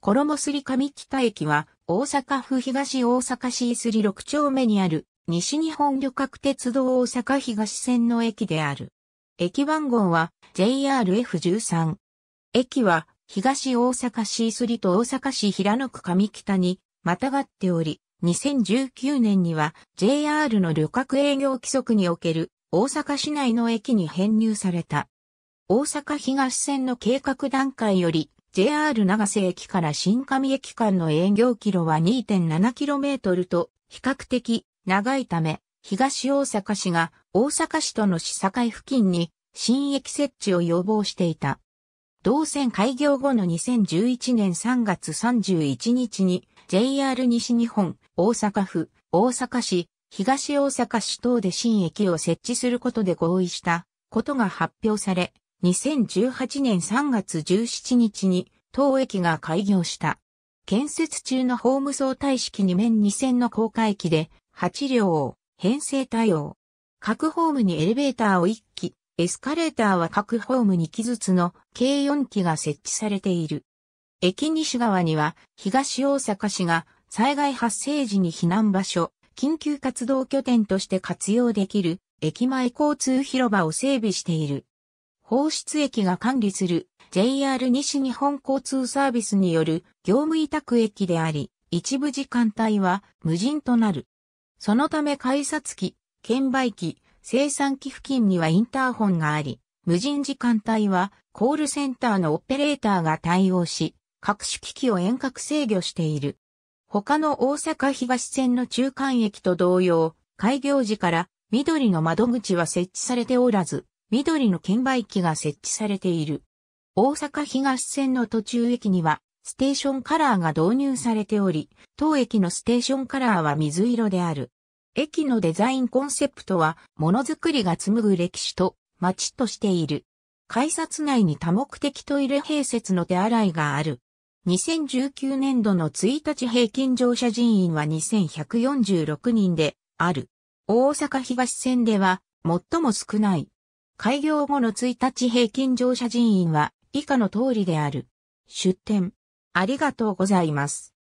衣すり上北駅は、大阪府東大阪市すり6丁目にある、西日本旅客鉄道大阪東線の駅である。駅番号は JRF13。駅は、東大阪市すりと大阪市平野区上北に、またがっており、2019年には JR の旅客営業規則における大阪市内の駅に編入された。大阪東線の計画段階より JR 長瀬駅から新上駅間の営業キロは 2.7km と比較的長いため、東大阪市が大阪市との市境付近に新駅設置を要望していた。同線開業後の2011年3月31日に JR 西日本、大阪府、大阪市、東大阪市等で新駅を設置することで合意したことが発表され、2018年3月17日に当駅が開業した。建設中のホーム相対式2面2線の高架駅で8両を編成対応。各ホームにエレベーターを1機、エスカレーターは各ホームに機ずつの計4機が設置されている。駅西側には東大阪市が災害発生時に避難場所、緊急活動拠点として活用できる駅前交通広場を整備している。放出駅が管理する JR 西日本交通サービスによる業務委託駅であり、一部時間帯は無人となる。そのため改札機、券売機、生産機付近にはインターホンがあり、無人時間帯はコールセンターのオペレーターが対応し、各種機器を遠隔制御している。他の大阪東線の中間駅と同様、開業時から緑の窓口は設置されておらず、緑の券売機が設置されている。大阪東線の途中駅には、ステーションカラーが導入されており、当駅のステーションカラーは水色である。駅のデザインコンセプトは、ものづくりが紡ぐ歴史と、街としている。改札内に多目的トイレ併設の手洗いがある。2019年度の1日平均乗車人員は2146人である。大阪東線では最も少ない開業後の1日平均乗車人員は以下の通りである。出店。ありがとうございます。